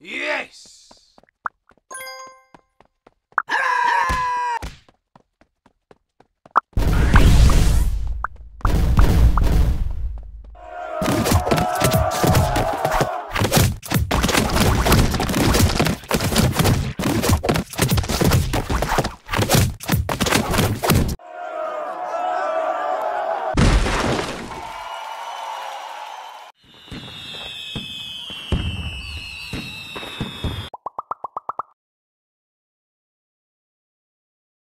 Yes!